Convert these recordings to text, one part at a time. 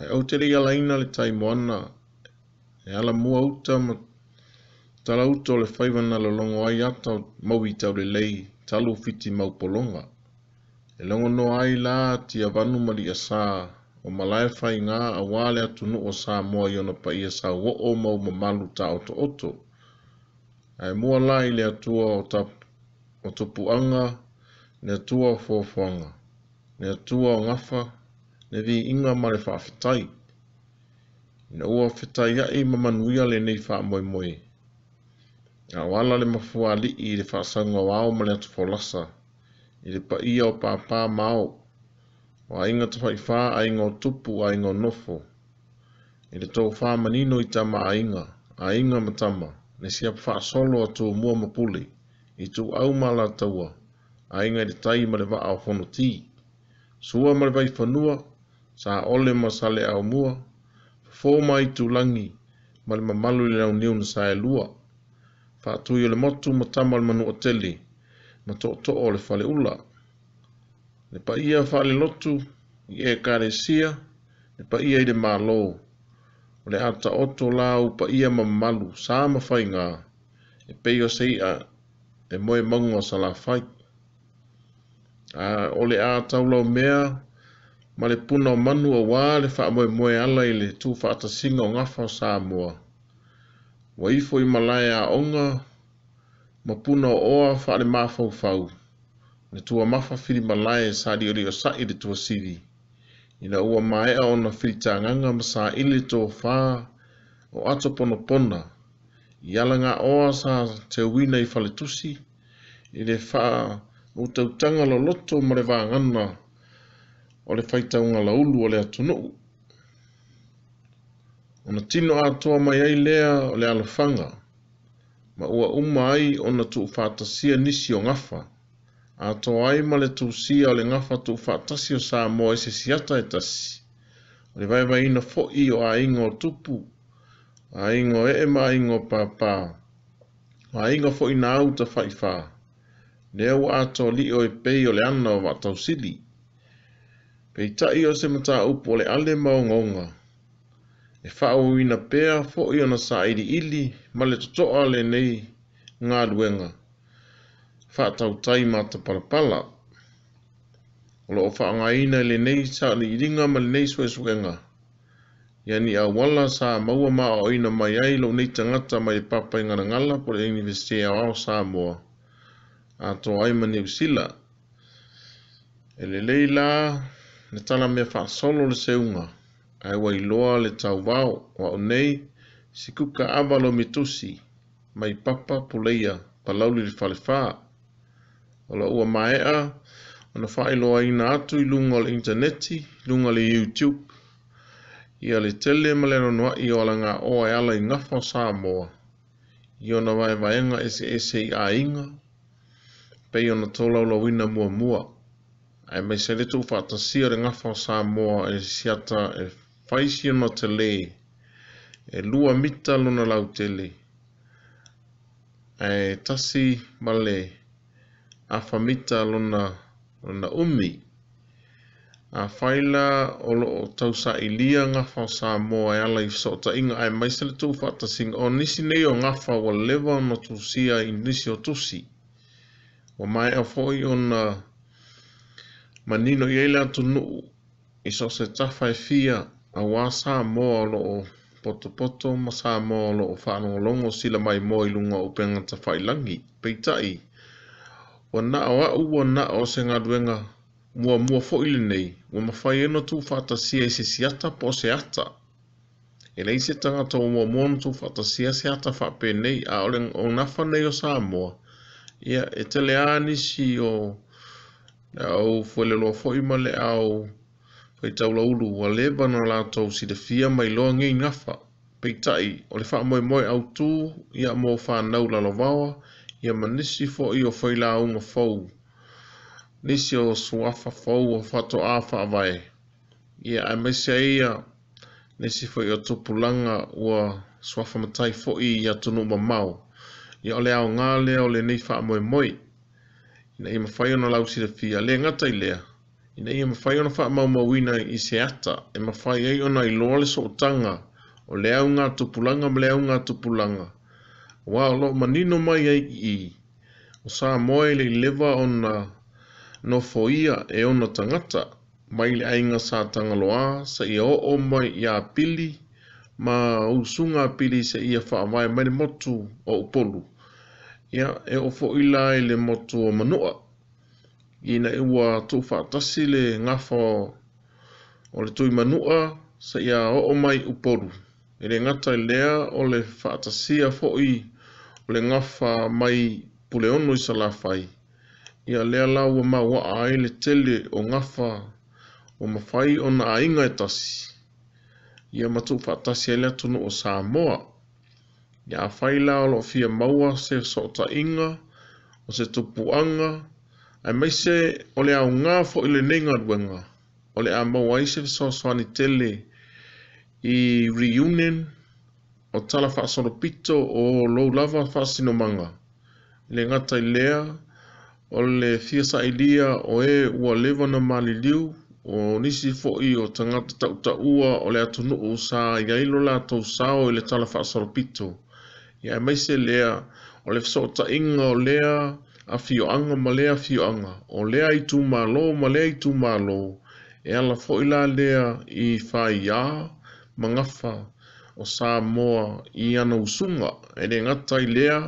Ai au te ria le tai moana, e ala mua uta ma tala uta o le whaiwana le longo ai ata mau i tau le lei, talo fiti mau polonga. Le longo no ai la ti a vanu mali a sā, o malai whai ngā a wale atu no o sā mua i ona pa ia sā wo o mau ma malu ta oto oto. Ai mua lai le atua o, ta, o topuanga, le atua o fofoanga, le atua o ngafa, ne vi inga mare wha whetai. Ina ua whetai ia i mamanuia le nei wha moe moe. A wala le mafua li i le wha sanga wao mare atu polasa. I le pa ia o pā pā mao. O a inga tawha i wha a inga o tupu a inga o nofo. I le tau wha manino i tama a inga. A inga matama. Ne sia pa wha solo atu mua mapuli. I tu au mala taua. A inga i le tai mare wa a hono tii. Sua mare wai whanua sa ole masale au mua, fō mai tu langi, ma le mamalu le nau niu na sa lua, fa atu le motu ma tamal manu oteli, ma to to o le fale ula. Le pa ia fale lotu, i e kare sia, le pa ia i de malo, o le ata oto la u pa ia mamalu, sa ma fai ngā, e peio seia, e moe mongo sa la fai. A, o le mea, male puno manu o wā le whaamoe moe ala i le tū whaata singa o ngafa o Samoa. Wa ifo i malaya a onga, ma puna o oa wha le mafau fau. Ne tua mafa whiri malaya e sa di ori o sa'i le tua siri. I na ua mae a ona whiri tānganga ma sa ili tō whā o ato pono pona. I ala ngā oa sa te wina i whale tusi, i le wha utautanga lo loto ma le wā ngana o le faitaunga laulu o le atunuu. O na tino atoa mai ai lea o le alafanga, ma ua uma ai o na tuu fatasia nisi o ngafa, atoa ai ma le tuusia o le ngafa tuu fatasi o saa moa ese siata e tasi. O le vaiva ina fo i o a ingo tupu, a ingo e ma a ingo papa, a ingo fo ina au ta faifaa. Nea ua ato li o e pei o le ana o sili. Pei tai o se mata upo le ale ngonga. E whao ina pēa fo i ona sa iri ili ma le totoa le nei ngā duenga. Wha tau tai ma ta parapala. Olo o wha ngā ina le nei sa ni iringa ma le nei sue suenga. Iani a wala sa maua ma o ina mai ai lo nei tangata mai e papa inga ngala po le Universite a Ao Samoa. A tō aima ni usila. Ele leila, Na tala mea wha solo le seunga, ai wai loa le tau wau wa o nei, si kuka avalo mitusi, mai papa puleia pa lauli le fale wha. Ola ua maea, ona wha iloa ina atu i lunga le interneti, lunga le YouTube, ia le tele maleno noa i ola ngā o ai ala i ngafo sa moa, i ona vai vaenga ese ese i a inga, pei ona tolaula wina mua mua ai mai se le tu fata si o renga fa sa mo e si ata e faisi no te le e lua mita luna lau te le e tasi male a fa mita luna luna umi a faila o lo o tau sa i lia nga fa sa mo e ala i so ta inga ai mai se le tu fata si o nisi nei o nga fa wa lewa no tu sia i nisi o tusi o mai a fo ona ma nino i eile atu nuu i so se tawhai e fia a wā sā moa lo o poto poto ma sā moa lo o whānau longo sila mai moa i lunga o penga ta whai langi peitai o na o au o na o se ngā duenga mua mua foili nei o ma whai eno tū whata si e se siata po se ata e nei se tangata o mua mua tū whata si e se ata whape nei a o nafa nei o sā moa ia e tele ānisi o au fuele loa fo ima le au pei tau la ulu wa le bana la tau si te fia mai loa nge ngafa pei tai o le wha moe au tū ia mō wha nau la lawawa ia manisi fo i o fai la unga fau nisi o suafa fau o fato a wha ia ai mese a ia nisi fo i o tupulanga ua suafa matai fo ia tunu ma mau ia o le au ngā lea o le nei wha moe moe ina ia mawhai ona lau sida fia, le ngata i lea. Ina ia mawhai ona wha mau mawina i se ata, e mawhai ei ona i loa le so o tanga, o leau ngā tupulanga ma leau ngā tupulanga. Wā o lo manino mai ei i, o sā moe le lewa ona no foia e ona tangata, mai le ainga sā tangaloa, sa ia o o mai i a pili, ma usunga pili se ia wha mai le motu o upolu ia e o fo i le motu o manua Ina e ua tu whaatasi le ngafo o le tui manua sa ia o o mai uporu E le ngata i lea o le whaatasi a fo i o le ngafa mai puleonu i sa fai ia lea lau a ma ua ai le tele o ngafa o mawhai o na ainga e tasi ia matu whaatasi e lea tunu o Samoa Ia whaila o loo fia maua se sota inga o se tupuanga. Ai mai se o le au ngā fo ile nenga ruenga. O le a maua i se soaswani tele i reunion o tala pito o lou lava manga. Le ngata i lea o le fia sailia o e ua lewa na maliliu o nisi i o tangata tau ua o le atunuu sa la lātou sao i le tala pito. ia e maise lea o le fesootaʻiga o lea afioaga ma lea afioaga o lea itumālō ma lea itumālō e ala fo la lea i faiā ma gafa o sa moa i ana usuga e le gata i lea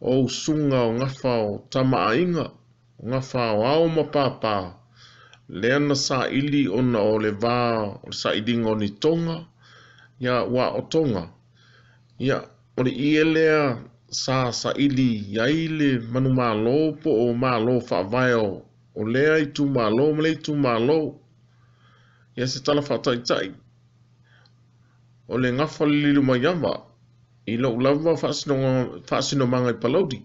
o usuga o gafa o tamaaʻiga o gafa o ao ma papā lea na saʻili ona o le vā o le saʻiliga o ni tonga, ia ua tonga, ia o le sa sa sa ya ile le malo po o malo fa o o lea i malo mle le malo. ya se tala faataʻitaʻi o le gafa lililu mai ava i fa lava manga i palaudi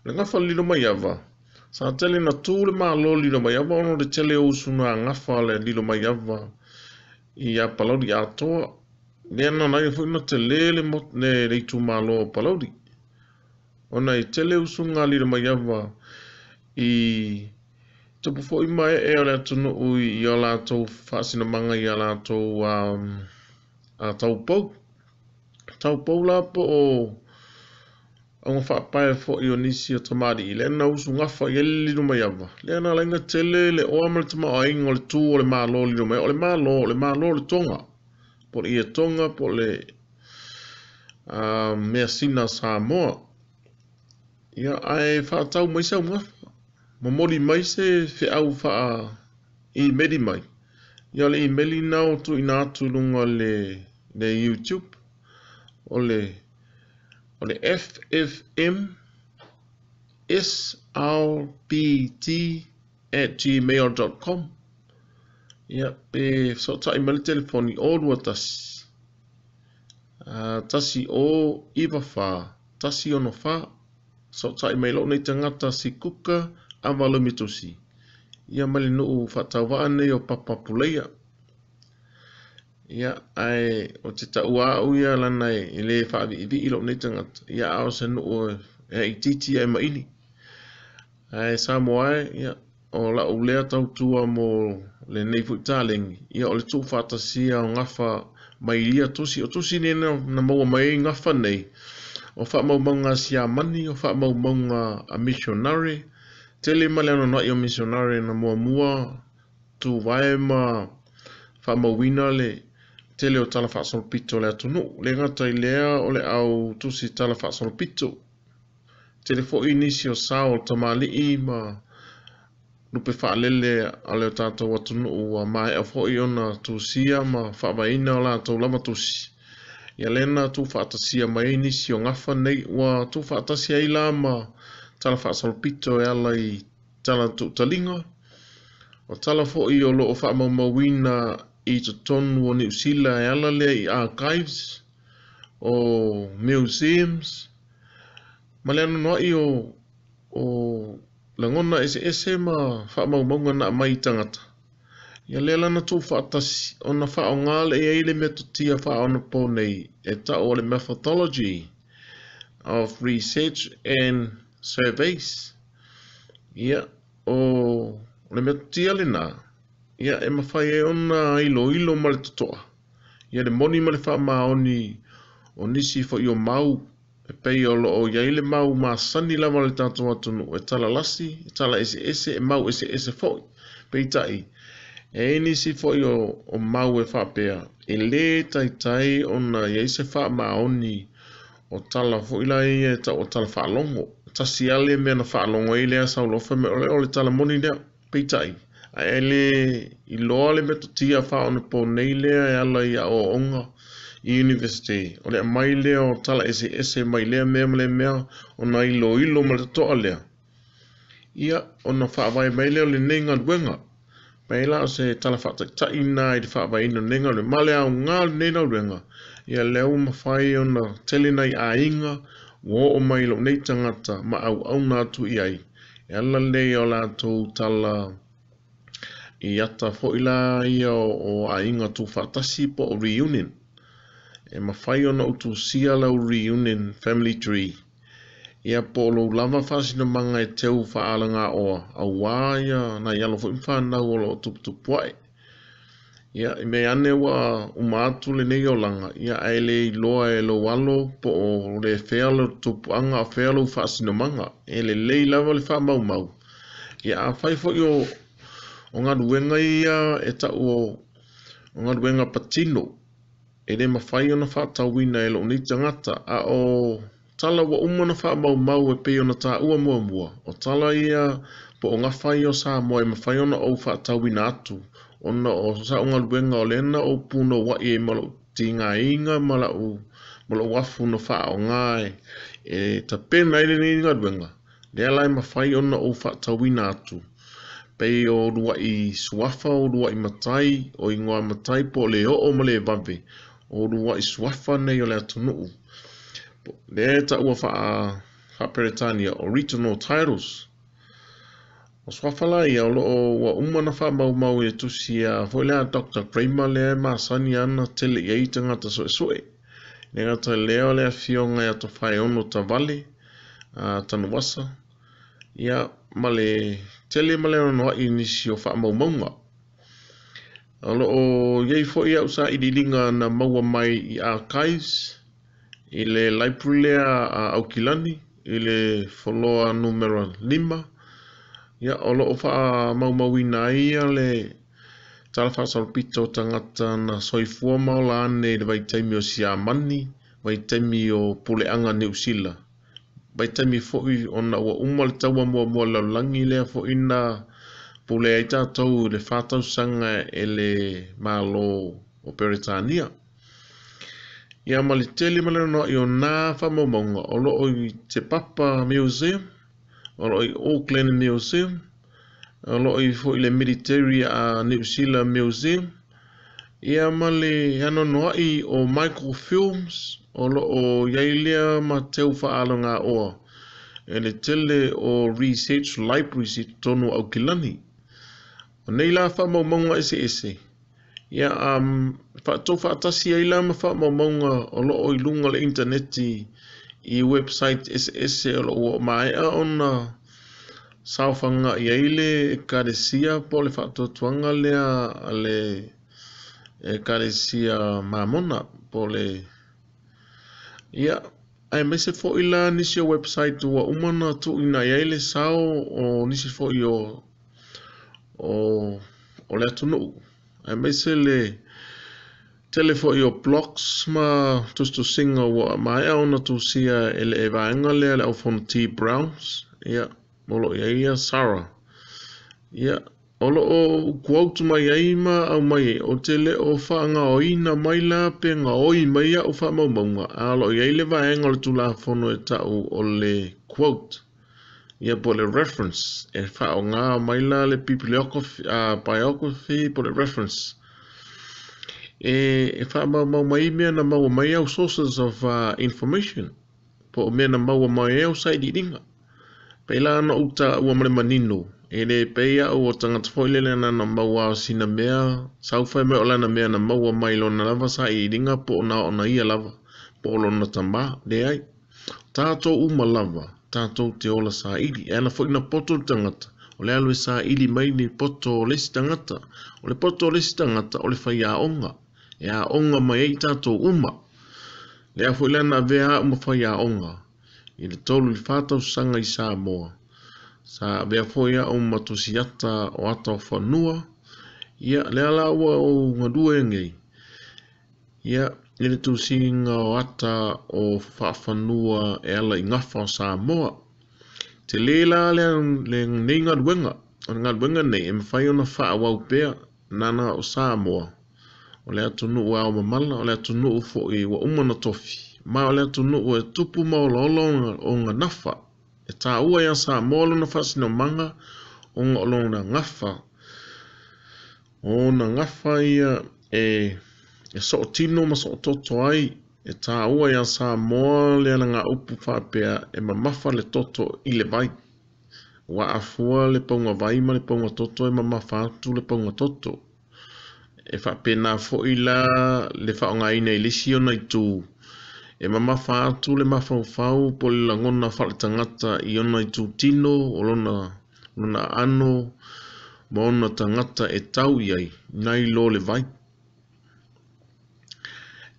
o le gafa lilo mai ava sa tele na tu le mālō lilo mai ava le tele o usunaagafa lilo mai i palaudi atoa le ana nai foʻi na telē le le itumālo o palaudi ona i tele usuga lile mai ava i tupu foʻi ma e o tunu atunuu i o latou faasinamaga ia latou um, a taupou taupou la po o auga faapae foʻi o nisi o tamālii le ana usugafa iai le lilu mai ava le ana laiga tele le oa ma le tamaʻoaiga o le tū o le mālō lilu mai o le mālō o le mālō o le toga por ia tonga po le a uh, mea sina sa moa ia ai whātau mai sa mua ma mori mai se whi au whaa i meri mai ia le i meri nao tu ina atulunga le le YouTube o le o le FFM SRPT at gmail.com Ia, pe so ta i mali telefoni o rua tasi. Uh, tasi o iwa wha, tasi o wha, so ta i mailo nei tangata si kuka a walo mitosi. Ia mali nuu whatawa ane o papapuleia. Ia, ai, o te tau a uia lanai, i e, e le whaavi i vi ilo nei tangata. Ia, au se nuu e, e i titi e maili. Ai, sa moae, ia, o la o lea tau tua mo le nei fu taling ia o le tu fata sia o ngafa mai ia tosi o tosi ni na, na maua mai e ngafa nei o fa mau maunga sia mani o fa mau maunga a missionary tele ma le anonoi o missionary na mua mua tu vae ma fa mau wina le tele o tala fa pito le atunu le ngata i lea o le au tusi tala fa pito tele fo inisio sao tamali i ma nupe whaalele a leo tātou atu no ua mai a fhoi o na tū sia ma whaamaina o la tū lama tū si. Ia lena tū whaatasia mai ni si o ngafa nei wa tū whaatasia i la ma tala whaasalopito e ala i tala tū talinga. O tala fhoi o loo whaamaumawina i tō tonu o New Zealand e ala lea i archives o museums. Ma lea noa i o la ngona ese ese ma fa mau mau ngana mai tangata. Ia lela na tū whaatasi, o na wha o ngāle e eile me tu tia wha o na pōnei e ta o le methodology of research and surveys. Ia o le me tu tia le nā. Ia e ma whai e o na ilo ilo ma le tutoa. Ia le moni ma le wha maoni o nisi fo i o mau e pei o loo ia ile mau ma sani lama le tātou atunu e tala lasi, e tala ese ese, e mau ese ese fōi, pei tai. E ni si fōi o, o mau e whāpea, e le tai tai o na ia ise wha maoni o tala fōi lai e tau o tala wha longo. Ta si ale mea na wha longo e lea sau lofa me ole ole tala moni lea, pei tai. A ele i loa le to tia wha ona pō nei lea e ala i o onga university o le mai le o tala ese ese mai le me me me o na ilo ilo mal to ale ia o na fa vai mai le ning an wenga mai la se tala fa tak ta ina i fa vai no ning le male au nga ne no wenga ia le o ma fai o na tele nai a inga wo o mai lo nei tangata ma au au na tu i ai e ala le o la to tala i fo ila ia o a inga tu fa tasi po reunion e mawhai ona utu sia lau reunion family tree. Ia polo lava whasina manga e teo whaala ngā oa, a wāia na yalo fwim whanau o lo tuputu puai. E. Ia i mei ane wa umātu le nei o langa, ia aile i loa e lo walo po o le whealo tupuanga a whealo whasina manga, e le lei lama le wha mau mau. Ia a whai fwoi o, o ngā ruenga ia e tau o, o ngā ruenga patino, e re mawhai ona wha tawina e lo ni tangata a o tala wa umana wha mau mau e pe ona ta ua mua mua o tala ia po o ngawhai o sa mua e mawhai ona o wha tawina atu ona o sa unga luenga o lena o puno wa e malo ti ngā inga mala u mala wafu na wha o ngā e e ta pena ele ni ngā luenga le alai mawhai ona o wha tawina atu pei o rua i suafa o rua i matai o ingoa matai po le o o male vave o rua i suafa nei o lea tunuu. Lea ta ua a haperetania original titles. O suafa lai au loo wa umana faa mau mau e tusi a foi lea Dr. Kramer lea maa sani ana tele iei tangata soe soe. Nega ta lea o lea fionga ya to fai ono ta vale, a tanuwasa. Ia male tele male ono wa inisi o faa mau mau mau. Alo o yei fo i ausa i na maua mai i archives Ile le laipulea a aukilani Ile foloa numero lima. Ia o loo faa mau mau i na ia le talafaa salpito tangata na soifua maula ane le vaitemi o siya mani, vaitemi o puleanga ni usila. Vaitemi fo i ona ua umwa le tawa mua mua lau langi lea fo i na pule ai tātou le whātau sanga e le mālo o Peretānia. Ia ma le tele ma no i o nā whamomonga o lo i Te Papa Museum, o lo i Auckland Museum, o lo i fo i le Military a New Zealand Museum, ia ma le hano i o Michael Films, o lo o Yailia ma teu whaalonga oa, e le tele o Research Library si tonu au kilani. O nei la wha mau maunga ese ese. Ia, um, wha tō wha tasi ei la ma wha mau maunga o loo i lunga le interneti i website SS o loo o mai a ona sawhanga i eile e karesia po le wha tō tuanga lea a le e karesia mamona po le Ia, ai mai se fo i la nisi o website ua umana tō ina i eile sao o nisi fo i o o, o le atunuu ae se le tele foʻi o blocks ma tusitusiga ua maeʻa ona tusia e leʻe vaega lea le ʻaufona t browns ia mo loʻi ai ia sara ia o loo ukuautu mai ai ma aumai ai e o te lē o faagaoina mai la pe gaoi mai aʻu faamaumauga a loʻi ai le vaega e o le tulafono e taʻu o le quote ia po le reference e fa o nga mai la le po le reference e e fa ma ma mai me na ma ma ia sources of uh, information po me na ma ma ia o sai di dinga pe la no uta u ma le manino e le pe ia o tanga tfoile le na na ma wa sina mea sau fa me ola na mea na ma ma ilo na lava sai di dinga po na na ia lava po lo na tamba de ai tātou umalava, tātou te ola sā ili, e ana fwina poto tangata, o le alwe sā ili mai ni poto o lesi tangata, o le poto o lesi tangata, o le fai a onga, e a onga mai ei tātou uma, le a fwila na vea a uma fai a onga, i le tolu li fātau sanga i sā moa, sā vea fwia o matosi ata o ata o whanua, ia le ala ua o ngadua engei, ia, i le tusiga o ata o faafanua e ala i ngafa o samoa te lē le, le nei galuega o le galuega nei e mafai ona faaauau pea nana o samoa o le atunuu ao mamala o le atunuu foʻi ua uma na tofi ma o le atunuu e tupu ma olaola o nafa. e taua iā samoa lona manga o ga olona gafa ona ngafa ia e e so tino ma so toto ai e tā ua ia sā moa le ana ngā upu whāpea e ma mawha le toto i le vai. Wa a fua le paunga vai ma le paunga toto e ma mawha atu le paunga toto. E whāpe nā fo i la le whaonga i nei le sio nei tū. E ma mawha atu le mawha ufau po le la ngona whale tangata i ona i tū tino o lona, lona ano ma ona tangata e tau iai nei lo le vai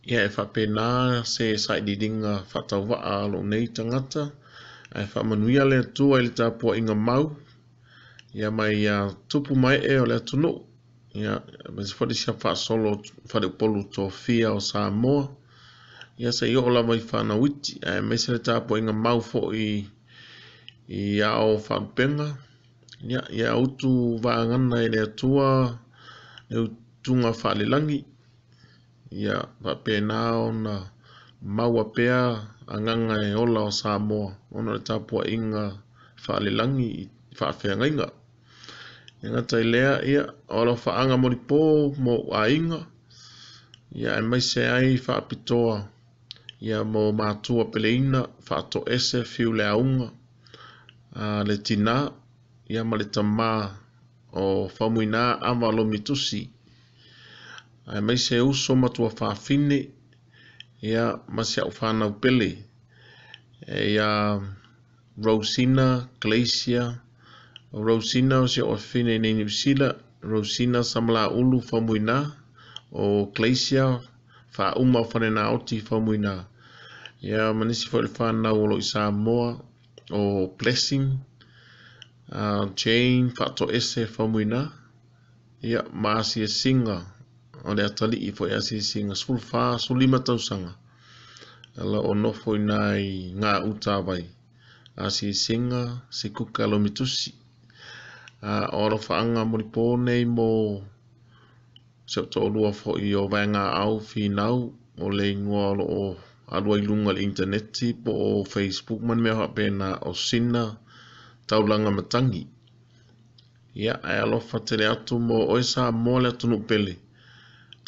ia e whapena se sai di dinga whatau wa alo nei tangata e whamanuia le tua i le tāpua inga mau ia mai uh, tupu mai e o le atuno ia mai se whare sia wha solo whare polu tō fia o Samoa ia se i ola mai whana witi e mai se le tāpua inga mau fo i i ao whanpenga ia, ia utu wā ngana i le atua e utunga whale langi ia yeah, pēnā ona maua pea a nganga e ola o Samoa ona le tāpua inga whaalilangi i whaafea ngainga e ngata i lea ia ola whaanga mori pō mō a inga ia e mai se ai whaapitoa ia mō mātua pele whaato ese fiu le aunga a le tina ia ma le tamā o whamuina amalomitusi ia ae mai se uso matua fafine ia masiau fanau pele e ia Rosina Glacier Rosina o se o fine nei Rosina samla ulu famuina o Glacier fa uma o fanena oti famuina ia manisi fo le fanau o loi Samoa o Blessing uh, Jane fa to ese famuina ia maasi e singa o le atali i fo asi si nga sulfa sulima tausanga ala o no fo nai nga uta vai asi singa si kuka lo mitusi a oro anga mo lipo nei mo se to lua fo i o vanga au fi nau o le ngua lo o alua i le interneti po o facebook man mea hape na o sina taulanga matangi Ia, yeah, ai alofa tere atu mo oesa mo le atunu pele.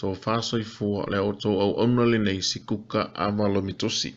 to fasoi fua le o tou au ona lenei sikuka avalomi tosi